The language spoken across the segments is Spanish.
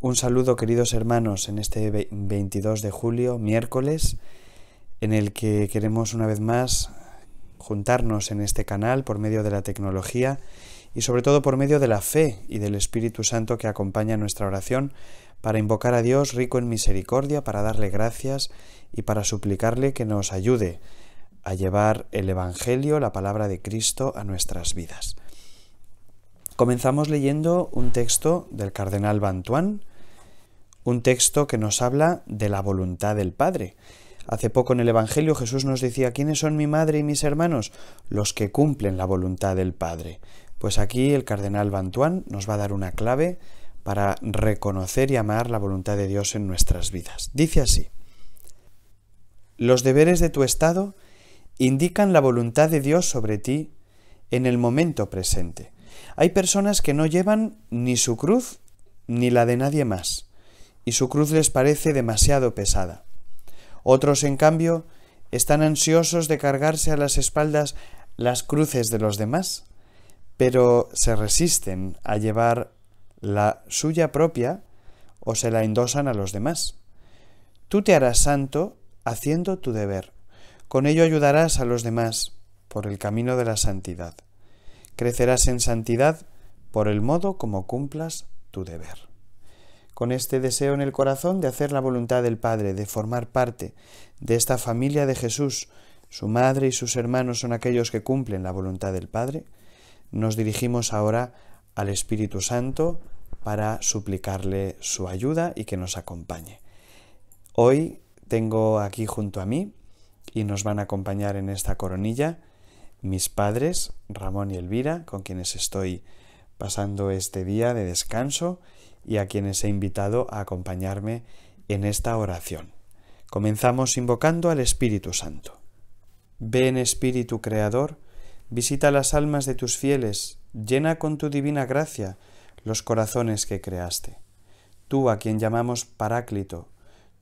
Un saludo queridos hermanos en este 22 de julio, miércoles, en el que queremos una vez más juntarnos en este canal por medio de la tecnología y sobre todo por medio de la fe y del Espíritu Santo que acompaña nuestra oración para invocar a Dios rico en misericordia, para darle gracias y para suplicarle que nos ayude a llevar el Evangelio, la palabra de Cristo, a nuestras vidas. Comenzamos leyendo un texto del cardenal Bantuán, un texto que nos habla de la voluntad del Padre. Hace poco en el Evangelio Jesús nos decía, ¿quiénes son mi madre y mis hermanos? Los que cumplen la voluntad del Padre. Pues aquí el cardenal Bantuán nos va a dar una clave para reconocer y amar la voluntad de Dios en nuestras vidas. Dice así, los deberes de tu estado indican la voluntad de Dios sobre ti en el momento presente. Hay personas que no llevan ni su cruz ni la de nadie más, y su cruz les parece demasiado pesada. Otros, en cambio, están ansiosos de cargarse a las espaldas las cruces de los demás, pero se resisten a llevar la suya propia o se la endosan a los demás. Tú te harás santo haciendo tu deber. Con ello ayudarás a los demás por el camino de la santidad crecerás en santidad por el modo como cumplas tu deber. Con este deseo en el corazón de hacer la voluntad del Padre, de formar parte de esta familia de Jesús, su madre y sus hermanos son aquellos que cumplen la voluntad del Padre, nos dirigimos ahora al Espíritu Santo para suplicarle su ayuda y que nos acompañe. Hoy tengo aquí junto a mí y nos van a acompañar en esta coronilla mis padres, Ramón y Elvira, con quienes estoy pasando este día de descanso y a quienes he invitado a acompañarme en esta oración. Comenzamos invocando al Espíritu Santo. Ven Espíritu Creador, visita las almas de tus fieles, llena con tu divina gracia los corazones que creaste. Tú a quien llamamos Paráclito,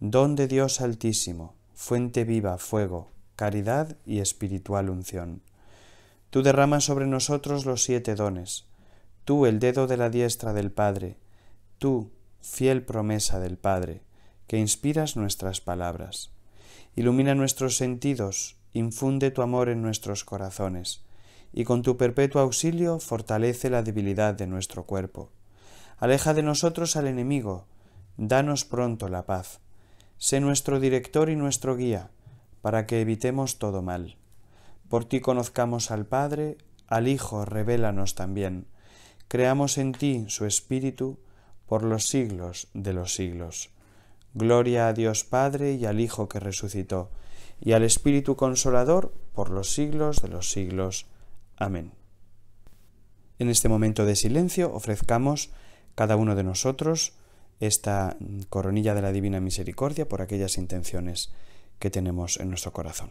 don de Dios Altísimo, fuente viva, fuego, caridad y espiritual unción Tú derramas sobre nosotros los siete dones, tú el dedo de la diestra del Padre, tú, fiel promesa del Padre, que inspiras nuestras palabras. Ilumina nuestros sentidos, infunde tu amor en nuestros corazones, y con tu perpetuo auxilio fortalece la debilidad de nuestro cuerpo. Aleja de nosotros al enemigo, danos pronto la paz. Sé nuestro director y nuestro guía, para que evitemos todo mal. Por ti conozcamos al Padre, al Hijo revélanos también. Creamos en ti su Espíritu por los siglos de los siglos. Gloria a Dios Padre y al Hijo que resucitó, y al Espíritu Consolador por los siglos de los siglos. Amén. En este momento de silencio ofrezcamos cada uno de nosotros esta coronilla de la Divina Misericordia por aquellas intenciones que tenemos en nuestro corazón.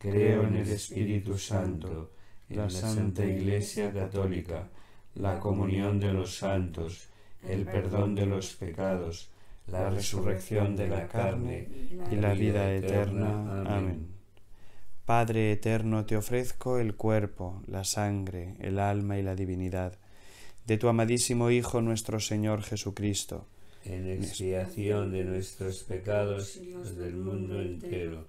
Creo en el Espíritu Santo, en la Santa Iglesia Católica, la comunión de los santos, el perdón de los pecados, la resurrección de la carne y la vida eterna. Amén. Padre eterno, te ofrezco el cuerpo, la sangre, el alma y la divinidad de tu amadísimo Hijo nuestro Señor Jesucristo. En expiación de nuestros pecados y los del mundo entero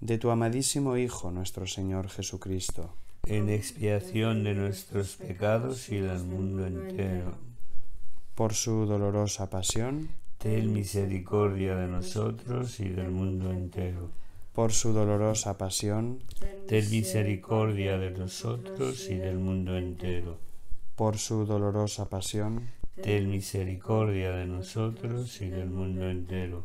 de tu amadísimo Hijo nuestro Señor Jesucristo, en expiación de nuestros pecados y del mundo entero. Por su dolorosa pasión, ten misericordia de nosotros y del mundo entero. Por su dolorosa pasión, ten misericordia de nosotros y del mundo entero. Por su dolorosa pasión, ten misericordia de nosotros y del mundo entero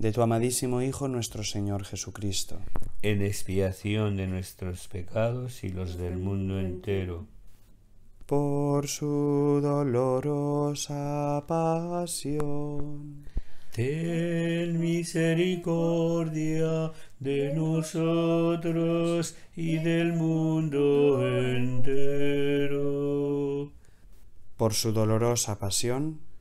de tu amadísimo Hijo nuestro Señor Jesucristo. En expiación de nuestros pecados y los del mundo entero. Por su dolorosa pasión. Ten misericordia de nosotros y del mundo entero. Por su dolorosa pasión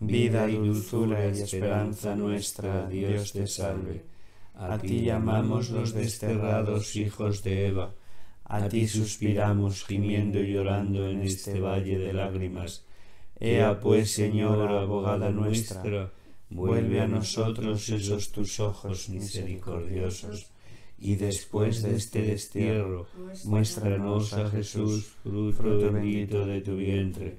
vida y dulzura y esperanza nuestra, Dios te salve. A ti llamamos los desterrados hijos de Eva, a ti suspiramos gimiendo y llorando en este valle de lágrimas. Ea pues, Señor, abogada nuestra, vuelve a nosotros esos tus ojos misericordiosos, y después de este destierro, muéstranos a Jesús, fruto bendito de tu vientre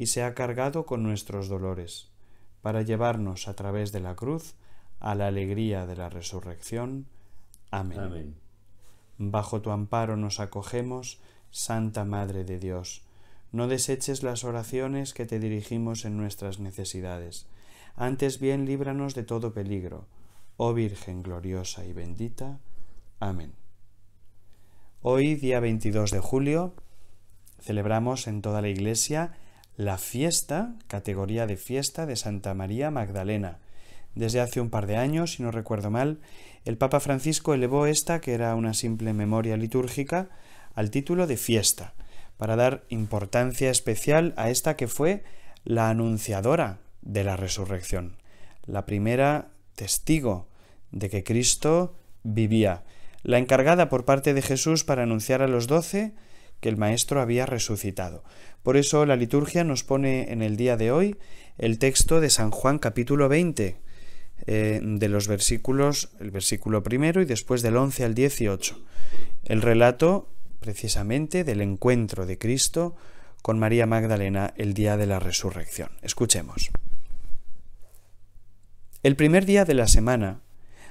y se ha cargado con nuestros dolores, para llevarnos a través de la cruz a la alegría de la resurrección. Amén. Bajo tu amparo nos acogemos, Santa Madre de Dios. No deseches las oraciones que te dirigimos en nuestras necesidades. Antes bien, líbranos de todo peligro. Oh Virgen gloriosa y bendita. Amén. Hoy, día 22 de julio, celebramos en toda la Iglesia la fiesta, categoría de fiesta de Santa María Magdalena. Desde hace un par de años, si no recuerdo mal, el Papa Francisco elevó esta, que era una simple memoria litúrgica, al título de fiesta, para dar importancia especial a esta que fue la anunciadora de la resurrección, la primera testigo de que Cristo vivía, la encargada por parte de Jesús para anunciar a los doce que el Maestro había resucitado. Por eso la liturgia nos pone en el día de hoy el texto de San Juan capítulo 20, eh, de los versículos, el versículo primero y después del 11 al 18. El relato precisamente del encuentro de Cristo con María Magdalena el día de la resurrección. Escuchemos. El primer día de la semana,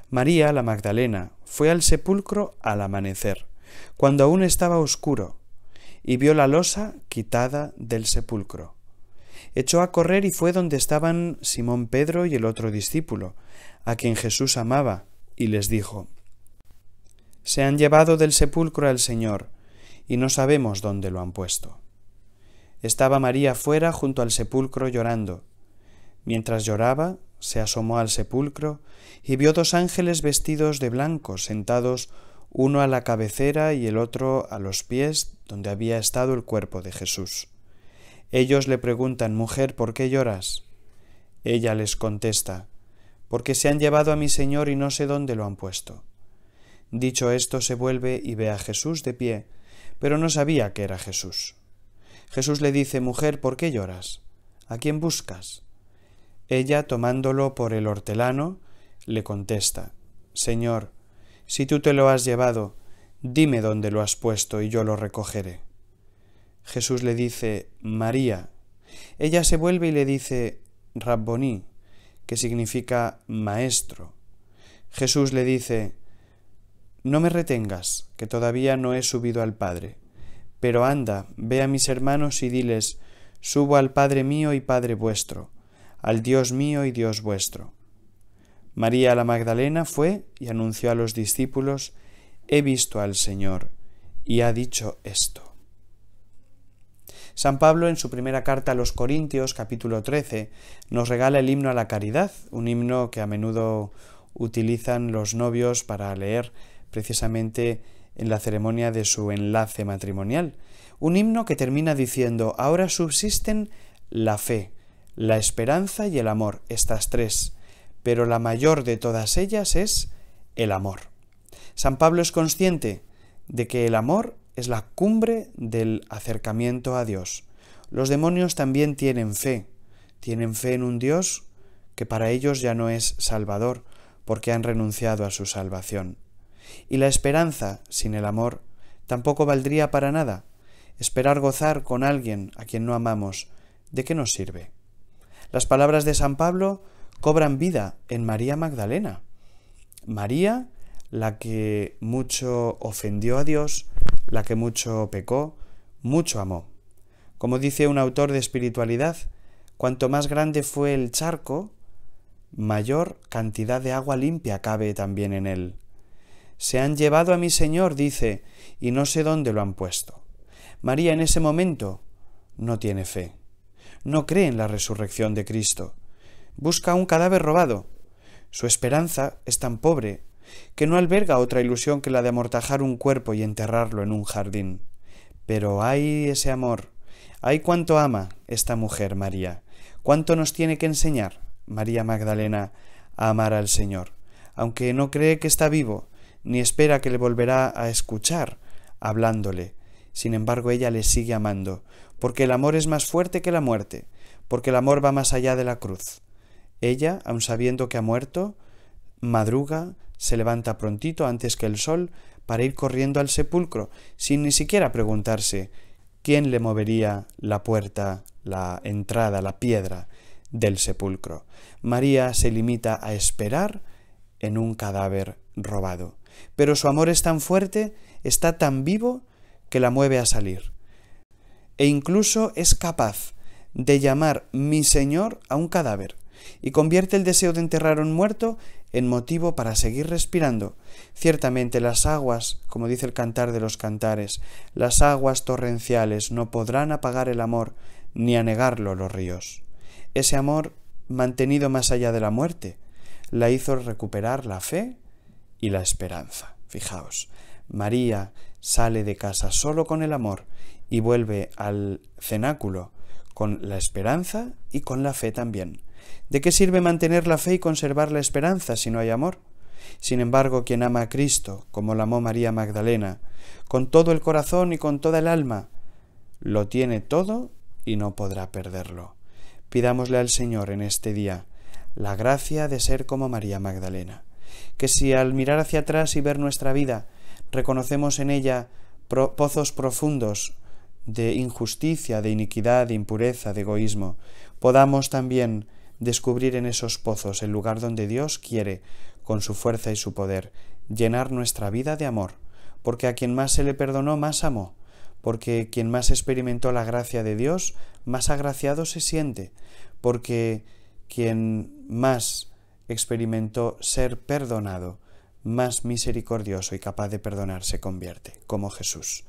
María la Magdalena fue al sepulcro al amanecer, cuando aún estaba oscuro, y vio la losa quitada del sepulcro. Echó a correr y fue donde estaban Simón Pedro y el otro discípulo, a quien Jesús amaba, y les dijo, Se han llevado del sepulcro al Señor, y no sabemos dónde lo han puesto. Estaba María fuera junto al sepulcro llorando. Mientras lloraba, se asomó al sepulcro y vio dos ángeles vestidos de blanco sentados uno a la cabecera y el otro a los pies donde había estado el cuerpo de Jesús. Ellos le preguntan, Mujer, ¿por qué lloras? Ella les contesta, Porque se han llevado a mi Señor y no sé dónde lo han puesto. Dicho esto, se vuelve y ve a Jesús de pie, pero no sabía que era Jesús. Jesús le dice, Mujer, ¿por qué lloras? ¿A quién buscas? Ella, tomándolo por el hortelano, le contesta, Señor, si tú te lo has llevado, dime dónde lo has puesto y yo lo recogeré. Jesús le dice, María. Ella se vuelve y le dice, Rabboní, que significa maestro. Jesús le dice, No me retengas, que todavía no he subido al Padre, pero anda, ve a mis hermanos y diles, Subo al Padre mío y Padre vuestro, al Dios mío y Dios vuestro. María la Magdalena fue y anunció a los discípulos, he visto al Señor, y ha dicho esto. San Pablo en su primera carta a los Corintios, capítulo 13, nos regala el himno a la caridad, un himno que a menudo utilizan los novios para leer precisamente en la ceremonia de su enlace matrimonial. Un himno que termina diciendo, ahora subsisten la fe, la esperanza y el amor, estas tres pero la mayor de todas ellas es el amor. San Pablo es consciente de que el amor es la cumbre del acercamiento a Dios. Los demonios también tienen fe, tienen fe en un Dios que para ellos ya no es Salvador, porque han renunciado a su salvación. Y la esperanza sin el amor tampoco valdría para nada. Esperar gozar con alguien a quien no amamos, ¿de qué nos sirve? Las palabras de San Pablo cobran vida en María Magdalena. María, la que mucho ofendió a Dios, la que mucho pecó, mucho amó. Como dice un autor de espiritualidad, cuanto más grande fue el charco, mayor cantidad de agua limpia cabe también en él. Se han llevado a mi Señor, dice, y no sé dónde lo han puesto. María en ese momento no tiene fe, no cree en la resurrección de Cristo, busca un cadáver robado. Su esperanza es tan pobre que no alberga otra ilusión que la de amortajar un cuerpo y enterrarlo en un jardín. Pero hay ese amor, ay cuánto ama esta mujer María, cuánto nos tiene que enseñar María Magdalena a amar al Señor, aunque no cree que está vivo, ni espera que le volverá a escuchar hablándole. Sin embargo, ella le sigue amando, porque el amor es más fuerte que la muerte, porque el amor va más allá de la cruz. Ella, aun sabiendo que ha muerto, madruga, se levanta prontito antes que el sol para ir corriendo al sepulcro, sin ni siquiera preguntarse quién le movería la puerta, la entrada, la piedra del sepulcro. María se limita a esperar en un cadáver robado. Pero su amor es tan fuerte, está tan vivo, que la mueve a salir. E incluso es capaz de llamar mi Señor a un cadáver y convierte el deseo de enterrar a un muerto en motivo para seguir respirando. Ciertamente las aguas, como dice el cantar de los cantares, las aguas torrenciales no podrán apagar el amor ni anegarlo los ríos. Ese amor mantenido más allá de la muerte la hizo recuperar la fe y la esperanza. Fijaos, María sale de casa solo con el amor y vuelve al cenáculo con la esperanza y con la fe también. ¿De qué sirve mantener la fe y conservar la esperanza si no hay amor? Sin embargo, quien ama a Cristo, como lo amó María Magdalena, con todo el corazón y con toda el alma, lo tiene todo y no podrá perderlo. Pidámosle al Señor en este día la gracia de ser como María Magdalena, que si al mirar hacia atrás y ver nuestra vida, reconocemos en ella pozos profundos de injusticia, de iniquidad, de impureza, de egoísmo, podamos también descubrir en esos pozos el lugar donde Dios quiere, con su fuerza y su poder, llenar nuestra vida de amor, porque a quien más se le perdonó, más amó, porque quien más experimentó la gracia de Dios, más agraciado se siente, porque quien más experimentó ser perdonado, más misericordioso y capaz de perdonar se convierte, como Jesús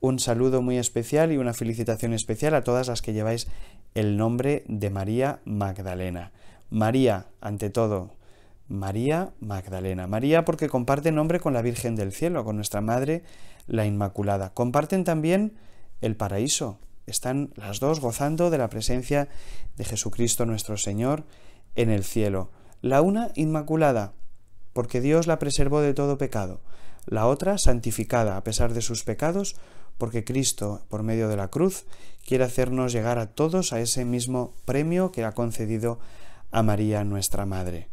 un saludo muy especial y una felicitación especial a todas las que lleváis el nombre de María Magdalena. María, ante todo, María Magdalena. María porque comparte nombre con la Virgen del Cielo, con nuestra Madre, la Inmaculada. Comparten también el paraíso. Están las dos gozando de la presencia de Jesucristo nuestro Señor en el cielo. La una inmaculada, porque Dios la preservó de todo pecado. La otra santificada, a pesar de sus pecados, porque Cristo, por medio de la cruz, quiere hacernos llegar a todos a ese mismo premio que ha concedido a María nuestra Madre.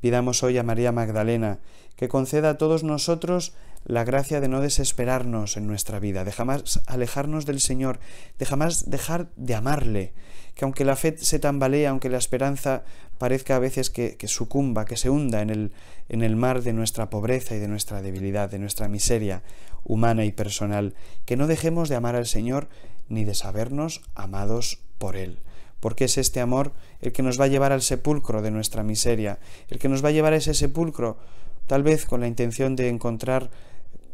Pidamos hoy a María Magdalena que conceda a todos nosotros la gracia de no desesperarnos en nuestra vida, de jamás alejarnos del Señor, de jamás dejar de amarle, que aunque la fe se tambalee, aunque la esperanza parezca a veces que, sucumba, que se hunda en el mar de nuestra pobreza y de nuestra debilidad, de nuestra miseria humana y personal, que no dejemos de amar al Señor ni de sabernos amados por Él porque es este amor el que nos va a llevar al sepulcro de nuestra miseria, el que nos va a llevar a ese sepulcro, tal vez con la intención de encontrar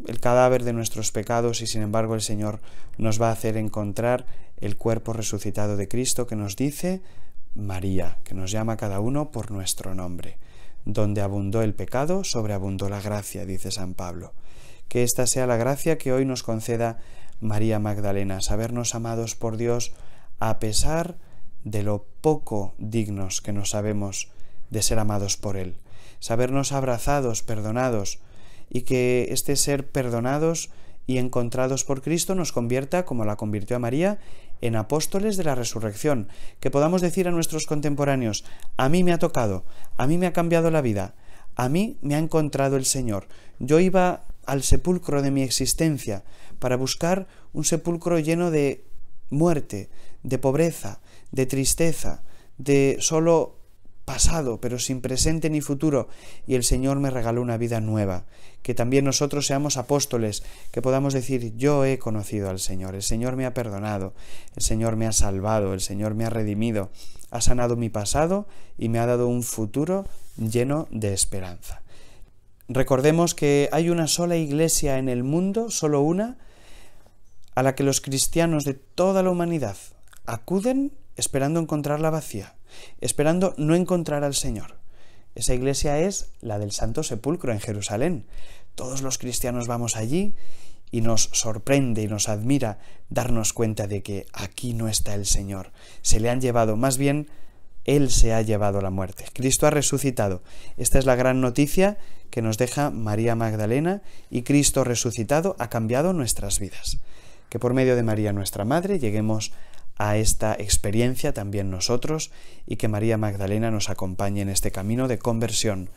el cadáver de nuestros pecados y sin embargo el Señor nos va a hacer encontrar el cuerpo resucitado de Cristo que nos dice María, que nos llama cada uno por nuestro nombre. Donde abundó el pecado, sobreabundó la gracia, dice San Pablo. Que esta sea la gracia que hoy nos conceda María Magdalena, sabernos amados por Dios a pesar de de lo poco dignos que nos sabemos de ser amados por Él, sabernos abrazados, perdonados, y que este ser perdonados y encontrados por Cristo nos convierta, como la convirtió a María, en apóstoles de la resurrección, que podamos decir a nuestros contemporáneos, a mí me ha tocado, a mí me ha cambiado la vida, a mí me ha encontrado el Señor. Yo iba al sepulcro de mi existencia para buscar un sepulcro lleno de muerte, de pobreza, de tristeza, de solo pasado, pero sin presente ni futuro, y el Señor me regaló una vida nueva. Que también nosotros seamos apóstoles, que podamos decir, yo he conocido al Señor, el Señor me ha perdonado, el Señor me ha salvado, el Señor me ha redimido, ha sanado mi pasado y me ha dado un futuro lleno de esperanza. Recordemos que hay una sola iglesia en el mundo, solo una, a la que los cristianos de toda la humanidad acuden esperando encontrarla vacía, esperando no encontrar al Señor. Esa iglesia es la del Santo Sepulcro en Jerusalén. Todos los cristianos vamos allí y nos sorprende y nos admira darnos cuenta de que aquí no está el Señor. Se le han llevado, más bien, Él se ha llevado la muerte. Cristo ha resucitado. Esta es la gran noticia que nos deja María Magdalena y Cristo resucitado ha cambiado nuestras vidas. Que por medio de María nuestra Madre lleguemos a a esta experiencia también nosotros y que María Magdalena nos acompañe en este camino de conversión.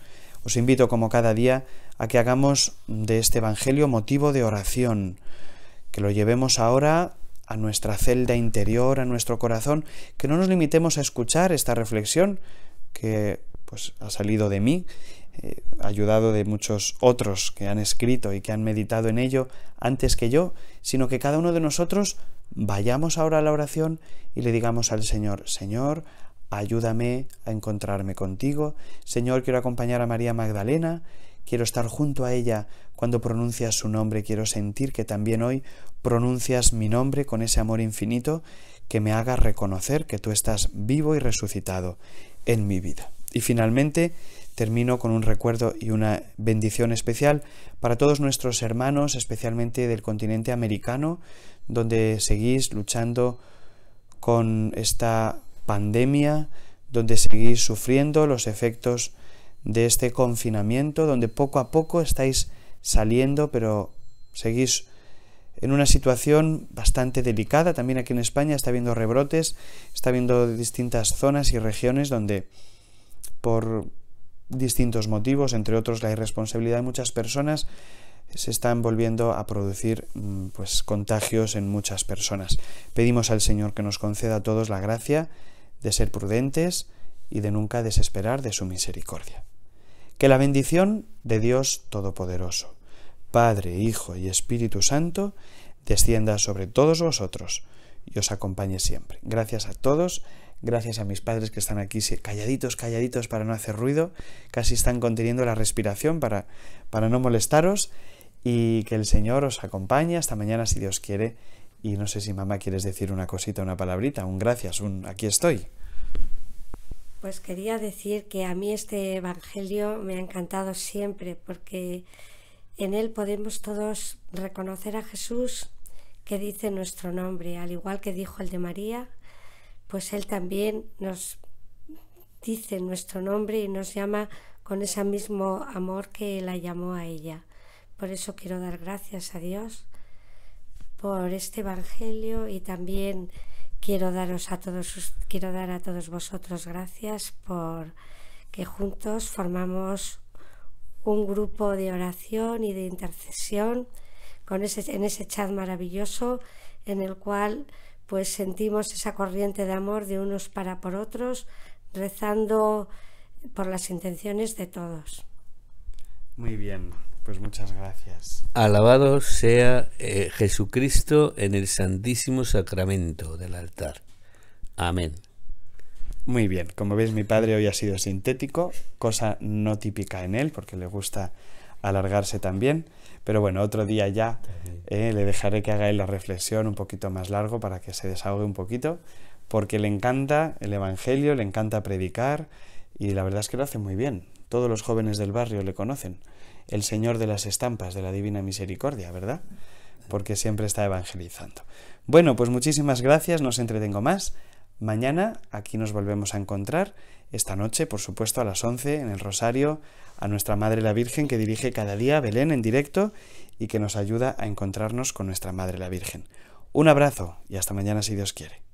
Os invito como cada día a que hagamos de este Evangelio motivo de oración, que lo llevemos ahora a nuestra celda interior, a nuestro corazón, que no nos limitemos a escuchar esta reflexión que pues ha salido de mí, eh, ayudado de muchos otros que han escrito y que han meditado en ello antes que yo, sino que cada uno de nosotros vayamos ahora a la oración y le digamos al Señor, Señor, ayúdame a encontrarme contigo, Señor, quiero acompañar a María Magdalena, quiero estar junto a ella cuando pronuncias su nombre, quiero sentir que también hoy pronuncias mi nombre con ese amor infinito que me haga reconocer que tú estás vivo y resucitado en mi vida. Y finalmente, termino con un recuerdo y una bendición especial para todos nuestros hermanos, especialmente del continente americano, donde seguís luchando con esta pandemia, donde seguís sufriendo los efectos de este confinamiento, donde poco a poco estáis saliendo, pero seguís en una situación bastante delicada. También aquí en España está habiendo rebrotes, está habiendo distintas zonas y regiones donde por distintos motivos, entre otros la irresponsabilidad de muchas personas, se están volviendo a producir mm, pues, contagios en muchas personas. Pedimos al Señor que nos conceda a todos la gracia de ser prudentes y de nunca desesperar de su misericordia. Que la bendición de Dios Todopoderoso, Padre, Hijo y Espíritu Santo, descienda sobre todos vosotros y os acompañe siempre. Gracias a todos, gracias a mis padres que están aquí calladitos, calladitos para no hacer ruido, casi están conteniendo la respiración para, para no molestaros y que el Señor os acompañe hasta mañana si Dios quiere. Y no sé si mamá quieres decir una cosita, una palabrita, un gracias, un aquí estoy. Pues quería decir que a mí este Evangelio me ha encantado siempre porque en él podemos todos reconocer a Jesús que dice nuestro nombre, al igual que dijo el de María, pues él también nos dice nuestro nombre y nos llama con ese mismo amor que la llamó a ella. Por eso quiero dar gracias a Dios por este evangelio y también quiero daros a todos quiero dar a todos vosotros gracias por que juntos formamos un grupo de oración y de intercesión con ese, en ese chat maravilloso en el cual pues sentimos esa corriente de amor de unos para por otros rezando por las intenciones de todos. Muy bien, pues muchas gracias. Alabado sea eh, Jesucristo en el Santísimo Sacramento del altar. Amén. Muy bien, como veis mi padre hoy ha sido sintético, cosa no típica en él, porque le gusta alargarse también, pero bueno, otro día ya eh, le dejaré que haga la reflexión un poquito más largo para que se desahogue un poquito, porque le encanta el Evangelio, le encanta predicar y la verdad es que lo hace muy bien. Todos los jóvenes del barrio le conocen el Señor de las estampas de la Divina Misericordia, ¿verdad? Porque siempre está evangelizando. Bueno, pues muchísimas gracias, no os entretengo más. Mañana aquí nos volvemos a encontrar, esta noche, por supuesto, a las 11 en el Rosario, a nuestra Madre la Virgen que dirige cada día Belén en directo y que nos ayuda a encontrarnos con nuestra Madre la Virgen. Un abrazo y hasta mañana si Dios quiere.